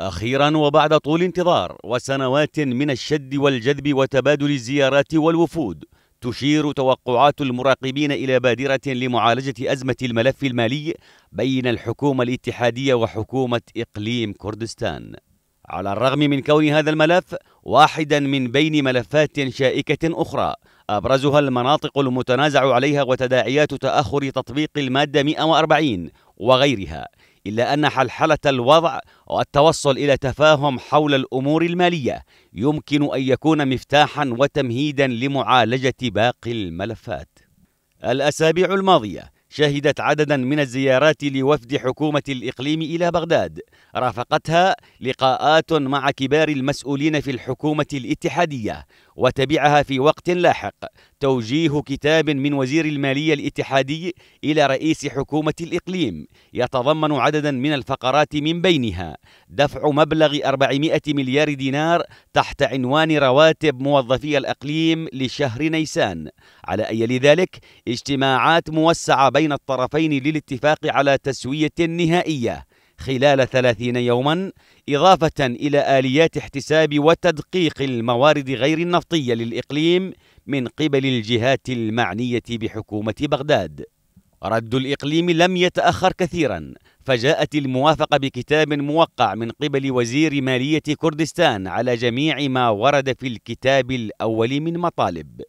أخيرا وبعد طول انتظار وسنوات من الشد والجذب وتبادل الزيارات والوفود تشير توقعات المراقبين إلى بادرة لمعالجة أزمة الملف المالي بين الحكومة الاتحادية وحكومة إقليم كردستان على الرغم من كون هذا الملف واحدا من بين ملفات شائكة أخرى أبرزها المناطق المتنازع عليها وتداعيات تأخر تطبيق المادة 140 وغيرها إلا أن حلحلة الوضع والتوصل إلى تفاهم حول الأمور المالية يمكن أن يكون مفتاحا وتمهيدا لمعالجة باقي الملفات الأسابيع الماضية شهدت عددا من الزيارات لوفد حكومة الإقليم إلى بغداد رافقتها لقاءات مع كبار المسؤولين في الحكومة الاتحادية وتبعها في وقت لاحق توجيه كتاب من وزير المالية الاتحادي إلى رئيس حكومة الإقليم يتضمن عددا من الفقرات من بينها دفع مبلغ 400 مليار دينار تحت عنوان رواتب موظفي الأقليم لشهر نيسان على أي لذلك اجتماعات موسعة بين بين الطرفين للاتفاق على تسوية نهائية خلال 30 يوما إضافة إلى آليات احتساب وتدقيق الموارد غير النفطية للإقليم من قبل الجهات المعنية بحكومة بغداد رد الإقليم لم يتأخر كثيرا فجاءت الموافقة بكتاب موقع من قبل وزير مالية كردستان على جميع ما ورد في الكتاب الأول من مطالب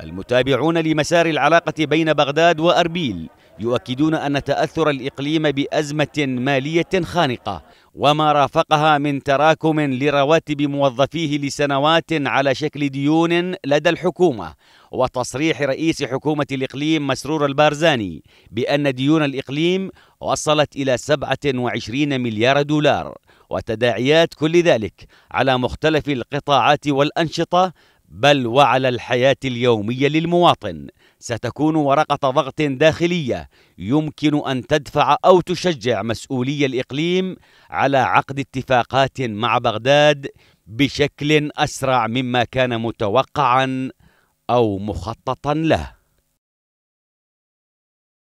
المتابعون لمسار العلاقة بين بغداد وأربيل يؤكدون أن تأثر الإقليم بأزمة مالية خانقة وما رافقها من تراكم لرواتب موظفيه لسنوات على شكل ديون لدى الحكومة وتصريح رئيس حكومة الإقليم مسرور البارزاني بأن ديون الإقليم وصلت إلى 27 مليار دولار وتداعيات كل ذلك على مختلف القطاعات والأنشطة بل وعلى الحياة اليومية للمواطن ستكون ورقة ضغط داخلية يمكن أن تدفع أو تشجع مسؤولي الإقليم على عقد اتفاقات مع بغداد بشكل أسرع مما كان متوقعا أو مخططا له